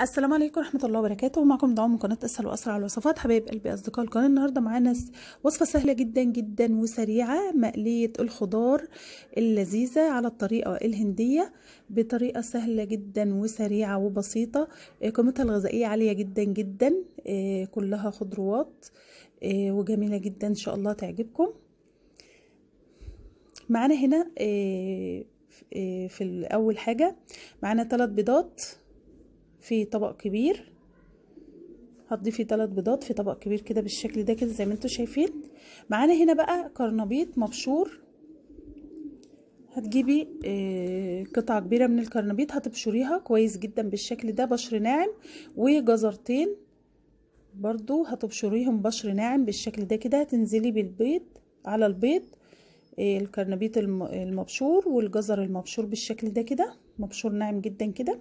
السلام عليكم ورحمه الله وبركاته معكم دعوه من قناه اسهل واسرع الوصفات حبايب قلبي اصدقاء القناه النهارده معانا وصفه سهله جدا جدا وسريعه مقليه الخضار اللذيذه على الطريقه الهنديه بطريقه سهله جدا وسريعه وبسيطه آه، قيمتها الغذائيه عاليه جدا جدا آه، كلها خضروات آه، وجميله جدا ان شاء الله تعجبكم معانا هنا في اول حاجه معانا ثلاث بيضات في طبق كبير هتضيفي ثلاث بيضات في طبق كبير كده بالشكل ده كده زي ما انتوا شايفين معانا هنا بقى كرنبيط مبشور هتجيبي آه، قطعة كبيرة من الكرنبيط هتبشريها كويس جدا بالشكل ده بشر ناعم وجزرتين برضو هتبشريهم بشر ناعم بالشكل ده كده هتنزلي بالبيض على البيض آه، الكرنبيط المبشور والجزر المبشور بالشكل ده كده مبشور ناعم جدا كده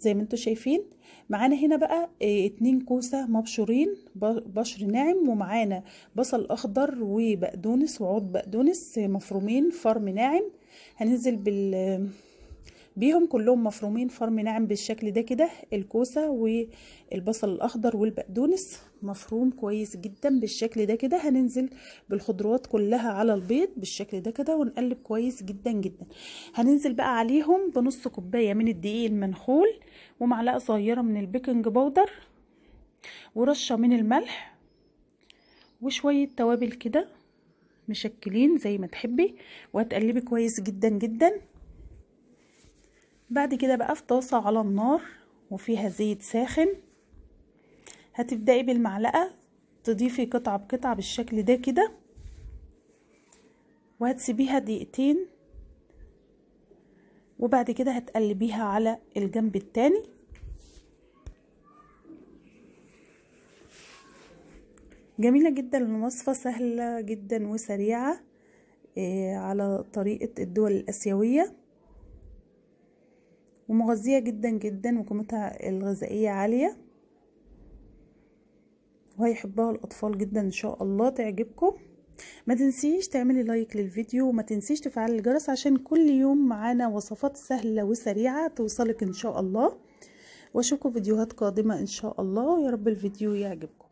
زي ما انتم شايفين معانا هنا بقى آه، اتنين كوسة مبشورين بشر ناعم ومعانا بصل اخضر وبقدونس وعود بقدونس مفرومين فرم ناعم هننزل بال بيهم كلهم مفرومين فرم ناعم بالشكل ده كده الكوسة والبصل الأخضر والبقدونس مفروم كويس جدا بالشكل ده كده هننزل بالخضروات كلها على البيض بالشكل ده كده ونقلب كويس جدا جدا هننزل بقى عليهم بنص كوباية من الدقيق المنخول ومعلقة صغيرة من البيكنج بودر ورشة من الملح وشوية توابل كده مشكلين زي ما تحبي وهتقلبي كويس جدا جدا بعد كده بقى في طاسة على النار وفيها زيت ساخن هتبدأي بالمعلقة تضيفي قطعة بقطعة بالشكل ده كده وهتسيبيها دقيقتين وبعد كده هتقلبيها على الجنب التاني جميلة جدا الوصفة سهلة جدا وسريعة آه، على طريقة الدول الآسيوية ومغذية جدا جدا وقيمتها الغذائية عالية وهيحبها الأطفال جدا إن شاء الله تعجبكم ما تنسيش تعملي لايك للفيديو وما تنسيش تفعلي الجرس عشان كل يوم معانا وصفات سهلة وسريعة توصلك إن شاء الله واشوفكم فيديوهات قادمة إن شاء الله ويا رب الفيديو يعجبكم